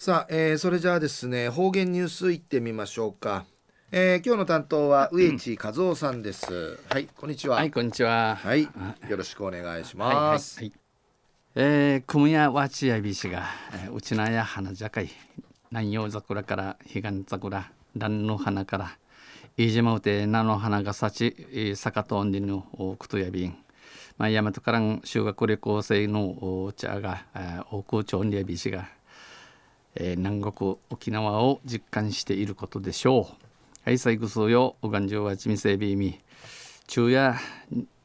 さあ、えー、それじゃあですね方言ニュースいってみましょうか、えー、今日の担当は上地和夫さんです、うん、はいこんにちははいこんにちははいよろしくお願いします、はいはいえー、組屋和ちやびしが、えー、内ちなや花じゃかい南洋桜から彼岸桜蘭の花から飯島うて菜の花が咲ち坂とんでのくとやびんまあ、大和から修学旅行生のお茶が、おくちょんりやびしが、えー、南国沖縄を実感していることでしょうはい最後そうよおがんじょうはちみせびみ中夜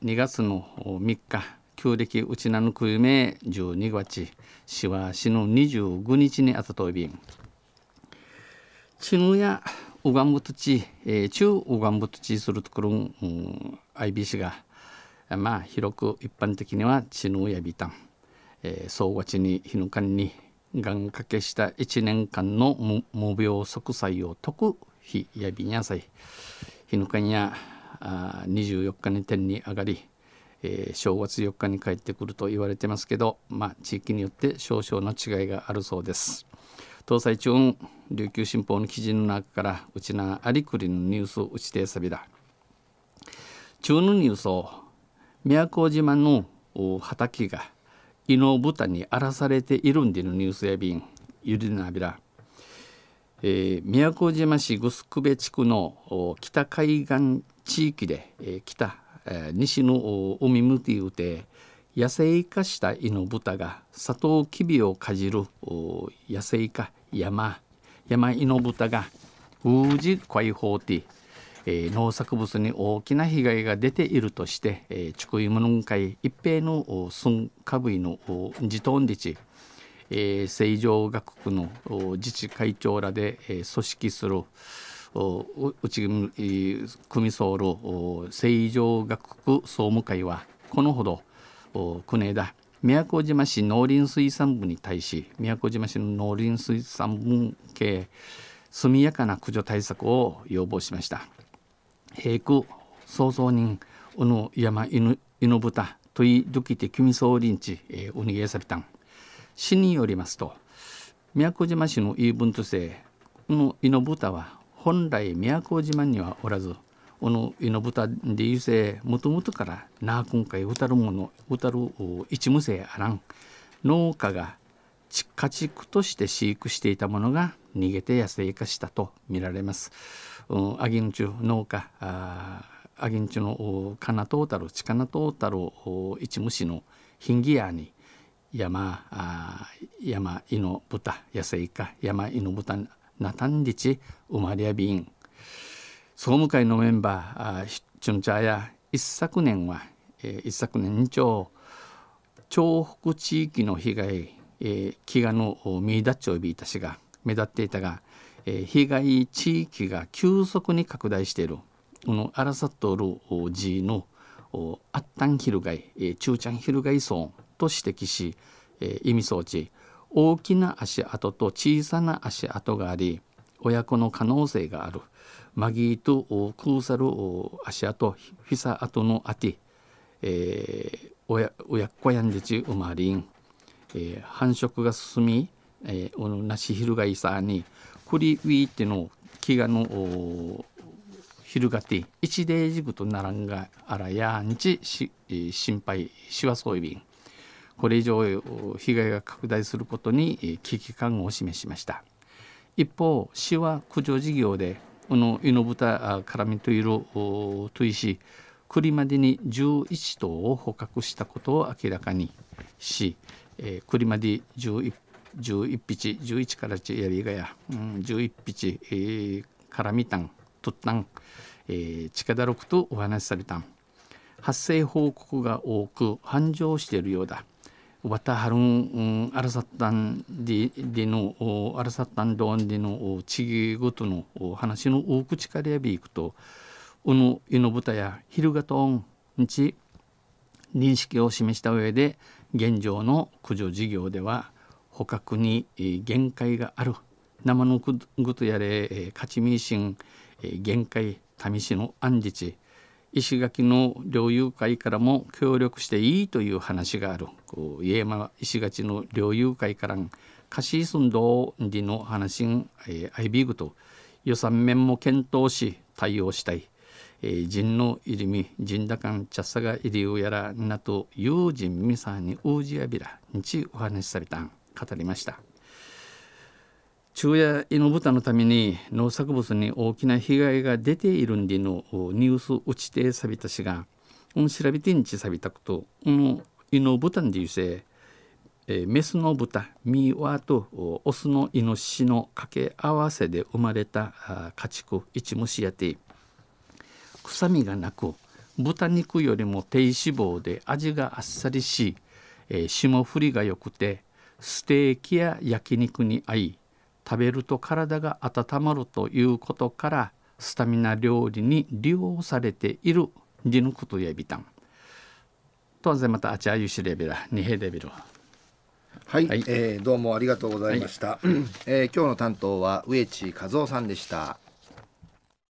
2月の3日旧暦うちなぬくゆめ12月しわしの25日にあたといびんちぬやうがんぶとち、えー、中うがんぶとちするところん、IBC がまあ広く一般的にはちぬやびたん、えー、総わちにひぬかんに願掛けした1年間の無病息災を解く日やびにゃさい日ぬかにゃあ24日に天に上がり、えー、正月4日に帰ってくると言われてますけど、まあ、地域によって少々の違いがあるそうです。東西中央琉球新報の記事の中からうちなありくりのニュースうちてさびだ中のニュースを宮古島の畑がイノブタに荒らされているんでのニュースやびんゆりなびら、えー、宮古島市グスクベ地区の北海岸地域で、えー、北、えー、西の海向きうて野生化したイノブタがサトウキビをかじる野生化山山イノブタがウージホ放ティえー、農作物に大きな被害が出ているとして、えー、畜芋の会一平の寸下部の自ト地えー、正常学区の自治会長らで、えー、組織するうち組総路成常学区総務会はこのほど国枝宮古島市農林水産部に対し宮古島市の農林水産部系速やかな駆除対策を要望しました。平久創造人うぬ山犬犬豚といどきて君総林地えんちうにげさびたん市によりますと宮古島市の言い分としてこの犬豚は本来宮古島にはおらずこの犬豚でいうせもともとからなあ今回歌るもの歌る一無生あらん農家が家畜として飼育していたものが逃げて野生化したと見られます。うん、アギンチュ農家アギンチュのカナトータルチカナトータル一虫のヒンギアに山あ山犬豚野生化山犬豚ナタンリチウマリアビン総務会のメンバーチュンチャーや一昨年は、えー、一昨年に長長北地域の被害、えー、飢餓のミーダッチをびいたしが目立っていたが、えー、被害地域が急速に拡大しているこの争っとる地のあったんひるがい、えー、中ちゃんひるがい村と指摘し、えー、意味装置大きな足跡と小さな足跡があり親子の可能性があるマギーとクーサル足跡ひィ跡のあて、えー、親親子やんでち生まれん、えー、繁殖が進みえー、おなしひるがいさにくりウィーっての飢がのひるがて一でじぐとならんがあらやんちし、えー、心配しわそういびんこれ以上被害が拡大することに危機感を示しました一方市は駆除事業でこのイノブタ絡みといる砥石し栗までに11頭を捕獲したことを明らかにし、えー、栗まで11 11匹11からちやりがや、うん、11匹、えー、からみたんとったん、えー、近だろとお話しされたん発生報告が多く繁盛しているようだ。わたはるん、あらさったんででの、あらさったんどんでの、ちぎごとの話の多く力やびいくと、うのゆのぶたや、ひるがとん、んち、認識を示した上で、現状の駆除事業では、捕獲に限界がある生のぐとやれ勝ちミシ限界試しの暗日石垣の領有会からも協力していいという話がある家山石垣の領有会からん貸し寸道理の話ん、えアイビーグと予算面も検討し対応したい、えー、人の入りみ人だかんちゃさが入りをやらなと友人みさにうじやびらにちお話しされたん。語りました昼夜イノブタのために農作物に大きな被害が出ているんでのニュース打ちてさびたしがうん調べてんちさびたくとうんイノブタんでゆせえー、メスの豚ミワとオスのイノシシの掛け合わせで生まれた家畜一虫やて臭みがなく豚肉よりも低脂肪で味があっさりし、えー、霜降りがよくてステーキや焼肉に合い食べると体が温まるということからスタミナ料理に利用されているリヌクトやビタン。当然またあちあゆしレベラ二平レベル。はい、はい、えー、どうもありがとうございました。はい、えー、今日の担当は植地和夫さんでした。